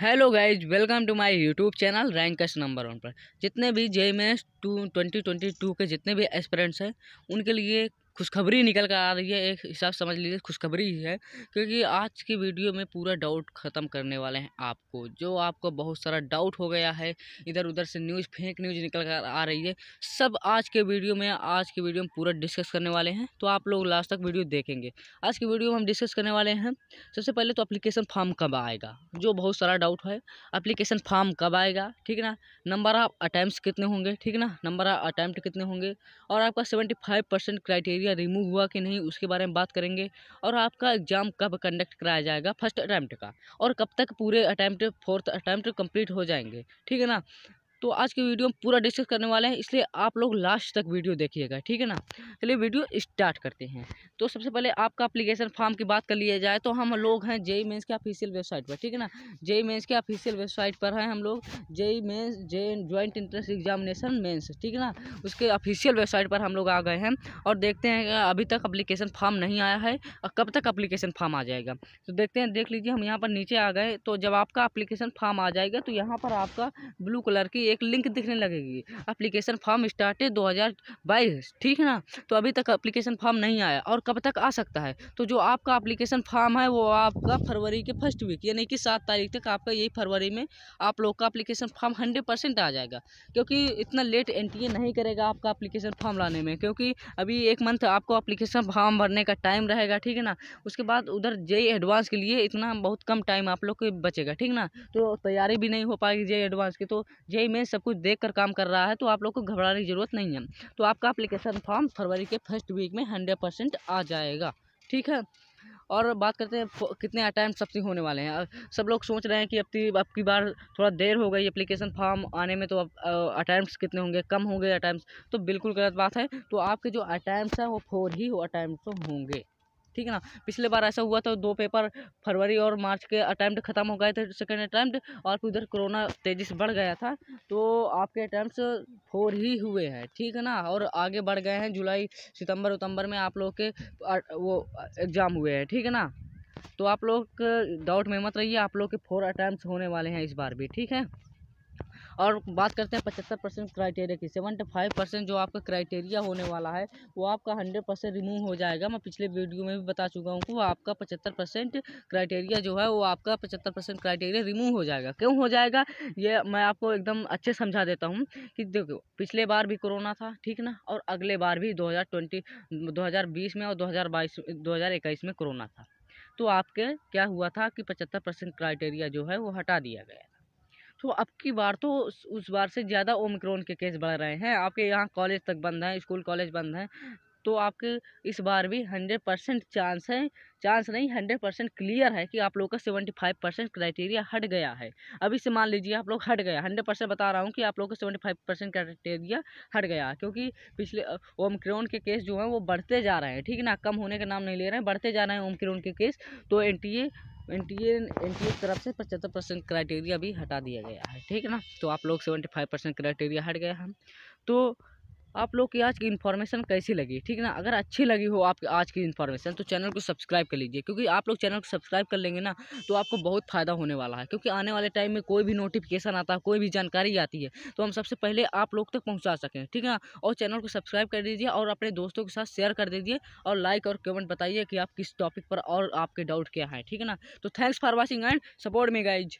hello guys welcome to my YouTube channel rank कस्ट number one पर जितने भी J M S two twenty twenty two के जितने भी एस्परेंट्स हैं उनके लिए खुशखबरी निकल कर आ रही है एक हिसाब समझ लीजिए खुशखबरी ही है क्योंकि आज की वीडियो में पूरा डाउट ख़त्म करने वाले हैं आपको जो आपको बहुत सारा डाउट हो गया है इधर उधर से न्यूज़ फेक न्यूज़ निकल कर आ रही है सब आज के वीडियो में आज की वीडियो में पूरा डिस्कस करने वाले हैं तो आप लोग लास्ट तक वीडियो देखेंगे आज की वीडियो में हम डिस्कस करने वाले हैं सबसे पहले तो अप्लीकेशन फॉर्म कब आएगा जो बहुत सारा डाउट है अप्लीकेशन फॉर्म कब आएगा ठीक ना नंबर ऑफ अटैम्प्ट कितने होंगे ठीक ना नंबर ऑफ अटैम्प्ट कितने होंगे और आपका सेवेंटी फाइव परसेंट क्राइटेरिया या रिमूव हुआ कि नहीं उसके बारे में बात करेंगे और आपका एग्ज़ाम कब कंडक्ट कराया जाएगा फर्स्ट अटैम्प्ट का और कब तक पूरे अटैम्प्ट फोर्थ अटैम्प्ट कंप्लीट हो जाएंगे ठीक है ना तो आज की वीडियो में पूरा डिस्कस करने वाले हैं इसलिए आप लोग लास्ट तक वीडियो देखिएगा ठीक है ना चलिए वीडियो स्टार्ट करते हैं तो सबसे पहले आपका अप्लीकेशन फॉर्म की बात कर लिया जाए तो हम लोग हैं जेई मेन्स के ऑफिशियल वेबसाइट पर ठीक है ना जेई मेन्स के ऑफिशियल वेबसाइट पर हैं हम लोग JEE Mains J joint entrance examination Mains ठीक है ना उसके ऑफिशियल वेबसाइट पर हम लोग आ गए हैं और देखते हैं अभी तक अप्लीकेशन फॉर्म नहीं आया है और कब तक अप्लीकेशन फॉर्म आ जाएगा तो देखते हैं देख लीजिए हम यहाँ पर नीचे आ गए तो जब आपका अप्लीकेशन फॉर्म आ जाएगा तो यहाँ पर आपका ब्लू कलर की एक लिंक दिखने लगेगी अप्लीकेशन फॉर्म स्टार्ट दो हज़ार ठीक है ना तो अभी तक अप्लीकेशन फॉर्म नहीं आया और कब तक आ सकता है तो जो आपका अप्लीकेशन फॉर्म है वो आपका फरवरी के फर्स्ट वीक यानी कि सात तारीख तक आपका यही फरवरी में आप लोग का अप्लीकेशन फॉर्म हंड्रेड आ जाएगा क्योंकि इतना लेट एन नहीं करेगा आपका अप्लीकेशन फॉर्म लाने में क्योंकि अभी एक मंथ आपको अप्लीकेशन फॉर्म भरने का टाइम रहेगा ठीक है ना उसके बाद उधर जे एडवांस के लिए इतना बहुत कम टाइम आप लोग के बचेगा ठीक ना तो तैयारी भी नहीं हो पाएगी जे एडवांस की तो जे में में सब कुछ देख कर काम कर रहा है तो आप लोग को घबराने की ज़रूरत नहीं है तो आपका अप्लीकेशन फॉर्म फरवरी के फर्स्ट वीक में हंड्रेड परसेंट आ जाएगा ठीक है और बात करते हैं कितने अटैम्प्ट सबसे होने वाले हैं सब लोग सोच रहे हैं कि अब की अब की बार थोड़ा देर हो गई एप्लीकेशन फॉर्म आने में तो अब अटैम्प्ट कितने होंगे कम होंगे अटैम्प्ट तो बिल्कुल गलत बात है तो आपके जो अटैम्प्ट हैं वो फोर ही अटैम्प्ट तो होंगे ठीक है ना पिछले बार ऐसा हुआ था दो पेपर फरवरी और मार्च के अटैम्प्ट खत्म हो गए थे सेकेंड अटैम्प्ट और फिर उधर कोरोना तेज़ी से बढ़ गया था तो आपके अटैम्प्ट फोर ही हुए हैं ठीक है ना और आगे बढ़ गए हैं जुलाई सितंबर उतंबर में आप लोग के वो एग्ज़ाम हुए हैं ठीक है ना तो आप लोग डाउट में मत रहिए आप लोग के फोर अटैम्प्ट होने वाले हैं इस बार भी ठीक है और बात करते हैं पचहत्तर परसेंट क्राइटेरिया की सेवेंटी फाइव परसेंट जो आपका क्राइटेरिया होने वाला है वो आपका हंड्रेड परसेंट रिमूव हो जाएगा मैं पिछले वीडियो में भी बता चुका हूँ वो आपका पचहत्तर परसेंट क्राइटेरिया जो है वो आपका पचहत्तर परसेंट क्राइटेरिया रिमूव हो जाएगा क्यों हो जाएगा ये मैं आपको एकदम अच्छे समझा देता हूँ कि देखो पिछले बार भी कोरोना था ठीक ना और अगले बार भी दो हज़ार ट्वेंटी दो हज़ार बीस में और दो हज़ार बाईस दो हज़ार इक्कीस में कोरोना था तो आपके क्या हुआ था कि पचहत्तर परसेंट क्राइटेरिया जो है वो हटा दिया गया था तो अब की बार तो उस, बार से ज़्यादा ओमिक्रॉन के केस बढ़ रहे हैं आपके यहाँ कॉलेज तक बंद हैं स्कूल कॉलेज बंद हैं तो आपके इस बार भी हंड्रेड परसेंट चांस है चांस नहीं हंड्रेड परसेंट क्लियर है कि आप लोग का सेवेंटी फाइव परसेंट क्राइटेरिया हट गया है अभी से मान लीजिए आप लोग हट गया हंड्रेड परसेंट बता रहा हूँ कि आप लोग का सेवेंटी फाइव परसेंट क्राइटेरिया हट गया क्योंकि पिछले ओमक्रोन के केस जो हैं वो बढ़ते जा रहे हैं ठीक है ना कम होने का नाम नहीं ले रहे हैं बढ़ते जा रहे हैं ओमक्रोन के केस तो एन ए की तरफ से पचहत्तर परसेंट क्राइटेरिया भी हटा दिया गया है ठीक है ना तो आप लोग सेवेंटी फाइव परसेंट क्राइटेरिया हट गया है तो आप लोग की आज की इन्फॉर्मेशन कैसी लगी ठीक ना अगर अच्छी लगी हो आपकी आज की इन्फॉर्मेशन तो चैनल को सब्सक्राइब कर लीजिए क्योंकि आप लोग चैनल को सब्सक्राइब कर लेंगे ना तो आपको बहुत फ़ायदा होने वाला है क्योंकि आने वाले टाइम में कोई भी नोटिफिकेशन आता है कोई भी जानकारी आती है तो हम सबसे पहले आप लोग तक पहुँचा सकें ठीक है और चैनल को सब्सक्राइब कर दीजिए और अपने दोस्तों के साथ शेयर कर दीजिए और लाइक और कमेंट बताइए कि आप किस टॉपिक पर और आपके डाउट क्या है ठीक है ना तो thanks for watching and support me guys